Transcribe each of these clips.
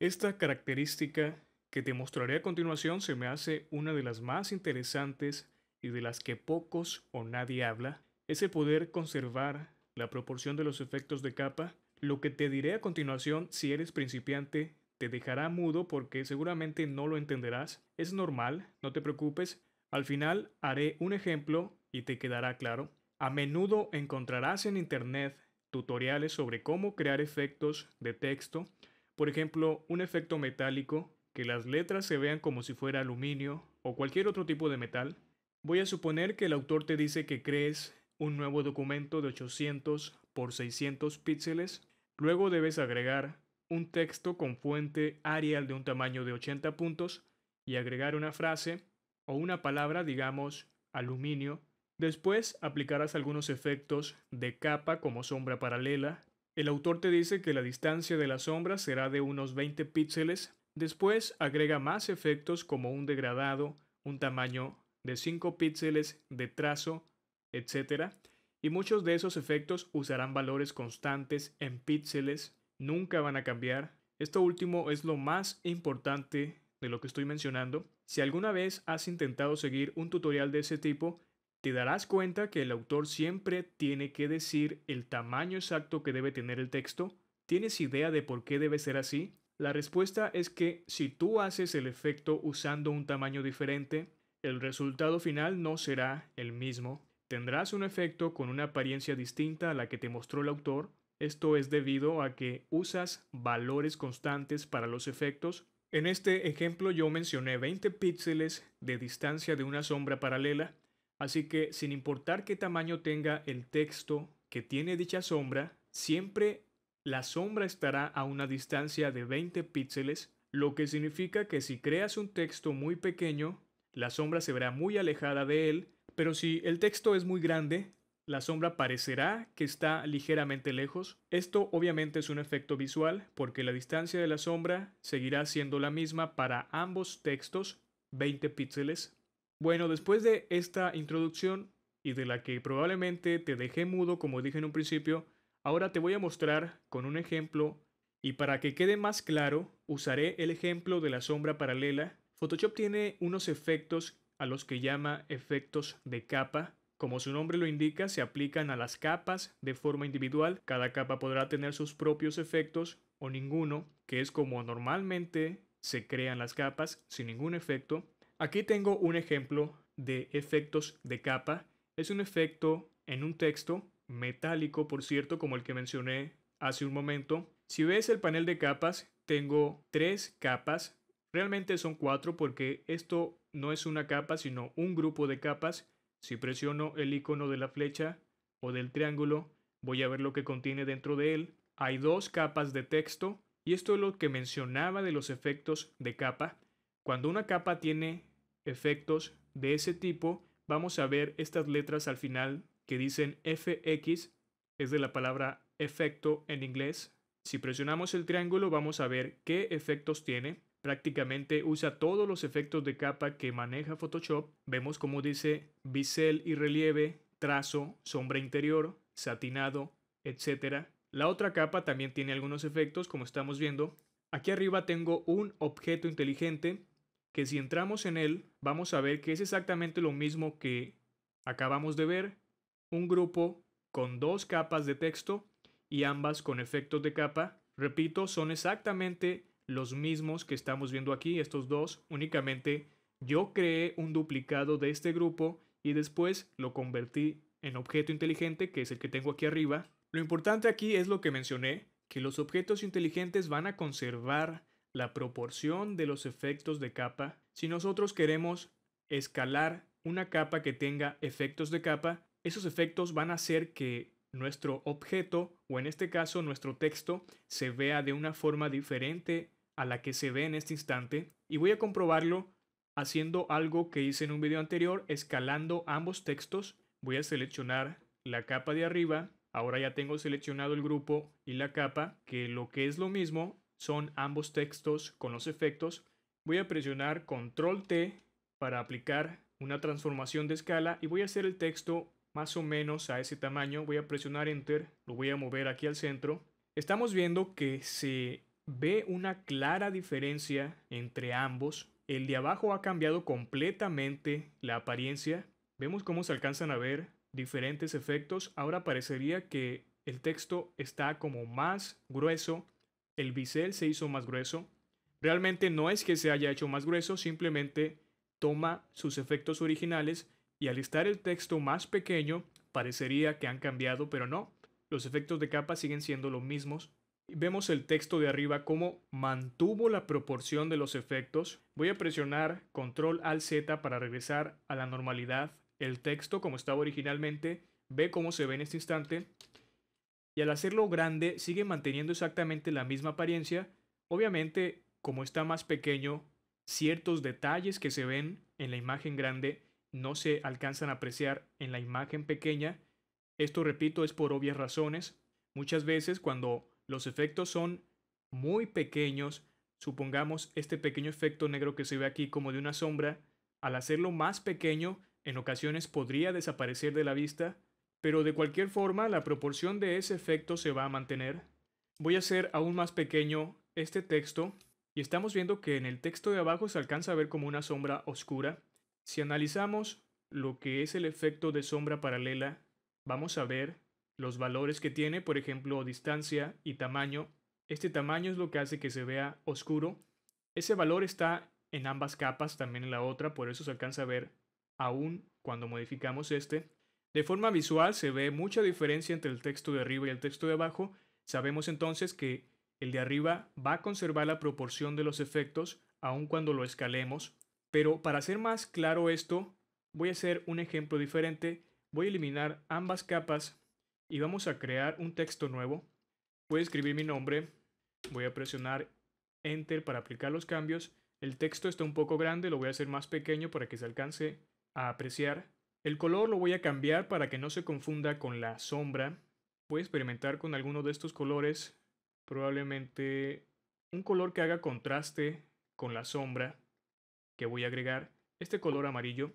Esta característica que te mostraré a continuación se me hace una de las más interesantes y de las que pocos o nadie habla, es el poder conservar la proporción de los efectos de capa. Lo que te diré a continuación si eres principiante te dejará mudo porque seguramente no lo entenderás. Es normal, no te preocupes. Al final haré un ejemplo y te quedará claro. A menudo encontrarás en internet tutoriales sobre cómo crear efectos de texto por ejemplo, un efecto metálico, que las letras se vean como si fuera aluminio o cualquier otro tipo de metal. Voy a suponer que el autor te dice que crees un nuevo documento de 800 por 600 píxeles. Luego debes agregar un texto con fuente Arial de un tamaño de 80 puntos y agregar una frase o una palabra, digamos, aluminio. Después aplicarás algunos efectos de capa como sombra paralela, el autor te dice que la distancia de la sombra será de unos 20 píxeles, después agrega más efectos como un degradado, un tamaño de 5 píxeles de trazo, etc. Y muchos de esos efectos usarán valores constantes en píxeles, nunca van a cambiar. Esto último es lo más importante de lo que estoy mencionando. Si alguna vez has intentado seguir un tutorial de ese tipo, te darás cuenta que el autor siempre tiene que decir el tamaño exacto que debe tener el texto. ¿Tienes idea de por qué debe ser así? La respuesta es que si tú haces el efecto usando un tamaño diferente, el resultado final no será el mismo. Tendrás un efecto con una apariencia distinta a la que te mostró el autor. Esto es debido a que usas valores constantes para los efectos. En este ejemplo yo mencioné 20 píxeles de distancia de una sombra paralela. Así que sin importar qué tamaño tenga el texto que tiene dicha sombra, siempre la sombra estará a una distancia de 20 píxeles, lo que significa que si creas un texto muy pequeño, la sombra se verá muy alejada de él, pero si el texto es muy grande, la sombra parecerá que está ligeramente lejos. Esto obviamente es un efecto visual porque la distancia de la sombra seguirá siendo la misma para ambos textos, 20 píxeles, bueno, después de esta introducción y de la que probablemente te dejé mudo como dije en un principio, ahora te voy a mostrar con un ejemplo y para que quede más claro usaré el ejemplo de la sombra paralela. Photoshop tiene unos efectos a los que llama efectos de capa. Como su nombre lo indica, se aplican a las capas de forma individual. Cada capa podrá tener sus propios efectos o ninguno, que es como normalmente se crean las capas sin ningún efecto. Aquí tengo un ejemplo de efectos de capa. Es un efecto en un texto metálico, por cierto, como el que mencioné hace un momento. Si ves el panel de capas, tengo tres capas. Realmente son cuatro porque esto no es una capa, sino un grupo de capas. Si presiono el icono de la flecha o del triángulo, voy a ver lo que contiene dentro de él. Hay dos capas de texto y esto es lo que mencionaba de los efectos de capa. Cuando una capa tiene efectos de ese tipo, vamos a ver estas letras al final que dicen FX, es de la palabra efecto en inglés. Si presionamos el triángulo vamos a ver qué efectos tiene. Prácticamente usa todos los efectos de capa que maneja Photoshop. Vemos como dice bisel y relieve, trazo, sombra interior, satinado, etc. La otra capa también tiene algunos efectos como estamos viendo. Aquí arriba tengo un objeto inteligente que si entramos en él, vamos a ver que es exactamente lo mismo que acabamos de ver, un grupo con dos capas de texto y ambas con efectos de capa. Repito, son exactamente los mismos que estamos viendo aquí, estos dos, únicamente yo creé un duplicado de este grupo y después lo convertí en objeto inteligente, que es el que tengo aquí arriba. Lo importante aquí es lo que mencioné, que los objetos inteligentes van a conservar la proporción de los efectos de capa, si nosotros queremos escalar una capa que tenga efectos de capa, esos efectos van a hacer que nuestro objeto, o en este caso nuestro texto, se vea de una forma diferente a la que se ve en este instante. Y voy a comprobarlo haciendo algo que hice en un video anterior, escalando ambos textos. Voy a seleccionar la capa de arriba. Ahora ya tengo seleccionado el grupo y la capa, que lo que es lo mismo son ambos textos con los efectos, voy a presionar control T para aplicar una transformación de escala y voy a hacer el texto más o menos a ese tamaño. Voy a presionar enter, lo voy a mover aquí al centro. Estamos viendo que se ve una clara diferencia entre ambos. El de abajo ha cambiado completamente la apariencia. Vemos cómo se alcanzan a ver diferentes efectos. Ahora parecería que el texto está como más grueso el bisel se hizo más grueso. Realmente no es que se haya hecho más grueso, simplemente toma sus efectos originales y al estar el texto más pequeño parecería que han cambiado, pero no. Los efectos de capa siguen siendo los mismos. Vemos el texto de arriba como mantuvo la proporción de los efectos. Voy a presionar control al Z para regresar a la normalidad. El texto como estaba originalmente, ve cómo se ve en este instante y al hacerlo grande sigue manteniendo exactamente la misma apariencia, obviamente como está más pequeño, ciertos detalles que se ven en la imagen grande no se alcanzan a apreciar en la imagen pequeña. Esto, repito, es por obvias razones. Muchas veces cuando los efectos son muy pequeños, supongamos este pequeño efecto negro que se ve aquí como de una sombra, al hacerlo más pequeño, en ocasiones podría desaparecer de la vista pero de cualquier forma la proporción de ese efecto se va a mantener. Voy a hacer aún más pequeño este texto y estamos viendo que en el texto de abajo se alcanza a ver como una sombra oscura. Si analizamos lo que es el efecto de sombra paralela, vamos a ver los valores que tiene, por ejemplo, distancia y tamaño. Este tamaño es lo que hace que se vea oscuro. Ese valor está en ambas capas, también en la otra, por eso se alcanza a ver aún cuando modificamos este. De forma visual se ve mucha diferencia entre el texto de arriba y el texto de abajo. Sabemos entonces que el de arriba va a conservar la proporción de los efectos aun cuando lo escalemos. Pero para hacer más claro esto, voy a hacer un ejemplo diferente. Voy a eliminar ambas capas y vamos a crear un texto nuevo. Voy a escribir mi nombre. Voy a presionar Enter para aplicar los cambios. El texto está un poco grande, lo voy a hacer más pequeño para que se alcance a apreciar. El color lo voy a cambiar para que no se confunda con la sombra. Voy a experimentar con alguno de estos colores, probablemente un color que haga contraste con la sombra que voy a agregar, este color amarillo,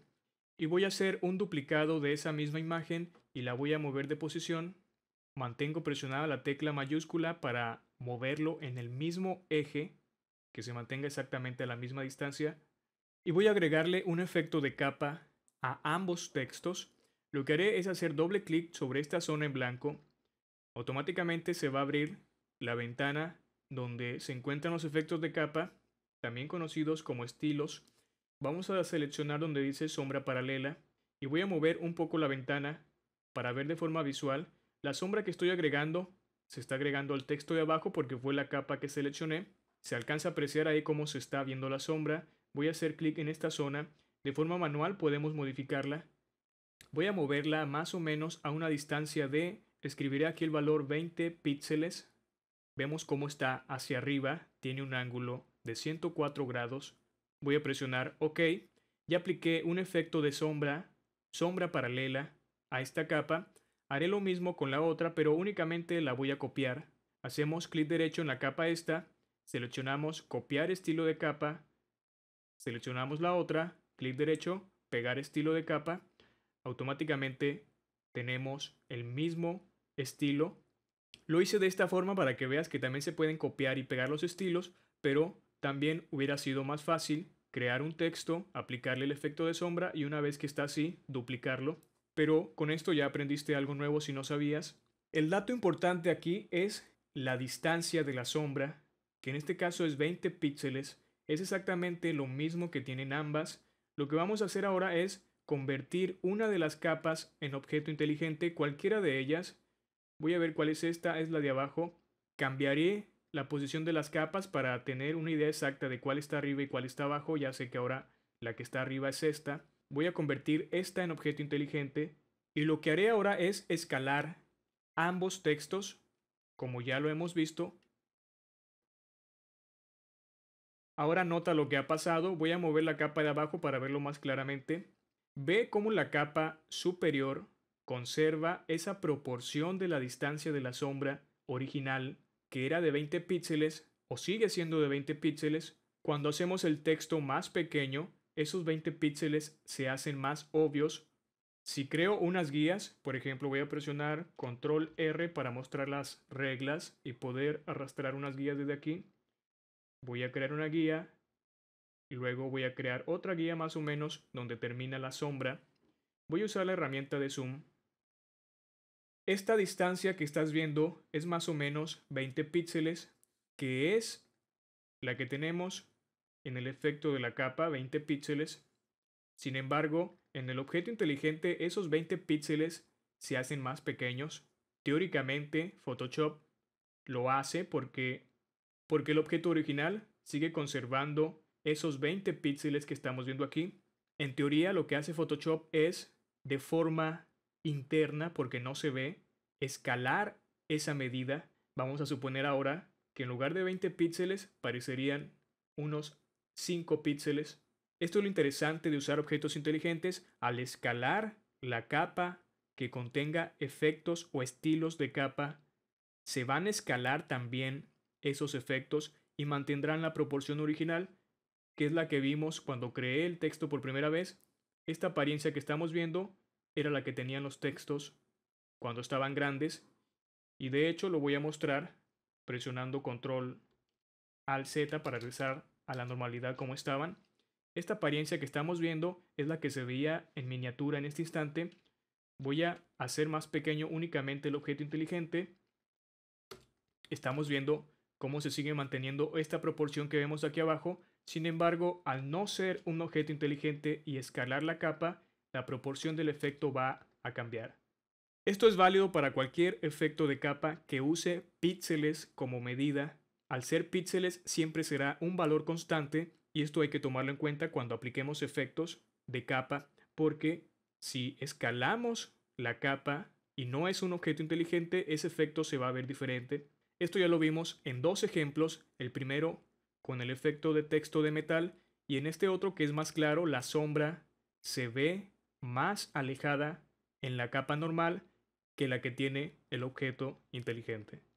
y voy a hacer un duplicado de esa misma imagen y la voy a mover de posición. Mantengo presionada la tecla mayúscula para moverlo en el mismo eje, que se mantenga exactamente a la misma distancia, y voy a agregarle un efecto de capa a ambos textos, lo que haré es hacer doble clic sobre esta zona en blanco. Automáticamente se va a abrir la ventana donde se encuentran los efectos de capa, también conocidos como estilos. Vamos a seleccionar donde dice sombra paralela y voy a mover un poco la ventana para ver de forma visual la sombra que estoy agregando. Se está agregando al texto de abajo porque fue la capa que seleccioné. Se alcanza a apreciar ahí cómo se está viendo la sombra. Voy a hacer clic en esta zona de forma manual podemos modificarla. Voy a moverla más o menos a una distancia de, escribiré aquí el valor 20 píxeles. Vemos cómo está hacia arriba, tiene un ángulo de 104 grados. Voy a presionar OK. Ya apliqué un efecto de sombra, sombra paralela a esta capa. Haré lo mismo con la otra, pero únicamente la voy a copiar. Hacemos clic derecho en la capa esta, seleccionamos copiar estilo de capa, seleccionamos la otra, clic derecho, pegar estilo de capa, automáticamente tenemos el mismo estilo. Lo hice de esta forma para que veas que también se pueden copiar y pegar los estilos, pero también hubiera sido más fácil crear un texto, aplicarle el efecto de sombra y una vez que está así, duplicarlo. Pero con esto ya aprendiste algo nuevo si no sabías. El dato importante aquí es la distancia de la sombra, que en este caso es 20 píxeles, es exactamente lo mismo que tienen ambas, lo que vamos a hacer ahora es convertir una de las capas en objeto inteligente, cualquiera de ellas. Voy a ver cuál es esta, es la de abajo. Cambiaré la posición de las capas para tener una idea exacta de cuál está arriba y cuál está abajo. Ya sé que ahora la que está arriba es esta. Voy a convertir esta en objeto inteligente. Y lo que haré ahora es escalar ambos textos, como ya lo hemos visto, Ahora nota lo que ha pasado, voy a mover la capa de abajo para verlo más claramente. Ve cómo la capa superior conserva esa proporción de la distancia de la sombra original que era de 20 píxeles o sigue siendo de 20 píxeles. Cuando hacemos el texto más pequeño, esos 20 píxeles se hacen más obvios. Si creo unas guías, por ejemplo voy a presionar control R para mostrar las reglas y poder arrastrar unas guías desde aquí voy a crear una guía y luego voy a crear otra guía más o menos donde termina la sombra. Voy a usar la herramienta de zoom. Esta distancia que estás viendo es más o menos 20 píxeles, que es la que tenemos en el efecto de la capa, 20 píxeles. Sin embargo, en el objeto inteligente esos 20 píxeles se hacen más pequeños. Teóricamente, Photoshop lo hace porque porque el objeto original sigue conservando esos 20 píxeles que estamos viendo aquí. En teoría lo que hace Photoshop es, de forma interna, porque no se ve, escalar esa medida. Vamos a suponer ahora que en lugar de 20 píxeles parecerían unos 5 píxeles. Esto es lo interesante de usar objetos inteligentes al escalar la capa que contenga efectos o estilos de capa. Se van a escalar también esos efectos y mantendrán la proporción original, que es la que vimos cuando creé el texto por primera vez. Esta apariencia que estamos viendo era la que tenían los textos cuando estaban grandes y de hecho lo voy a mostrar presionando control al Z para regresar a la normalidad como estaban. Esta apariencia que estamos viendo es la que se veía en miniatura en este instante. Voy a hacer más pequeño únicamente el objeto inteligente. Estamos viendo cómo se sigue manteniendo esta proporción que vemos aquí abajo. Sin embargo, al no ser un objeto inteligente y escalar la capa, la proporción del efecto va a cambiar. Esto es válido para cualquier efecto de capa que use píxeles como medida. Al ser píxeles siempre será un valor constante y esto hay que tomarlo en cuenta cuando apliquemos efectos de capa porque si escalamos la capa y no es un objeto inteligente, ese efecto se va a ver diferente esto ya lo vimos en dos ejemplos, el primero con el efecto de texto de metal y en este otro que es más claro, la sombra se ve más alejada en la capa normal que la que tiene el objeto inteligente.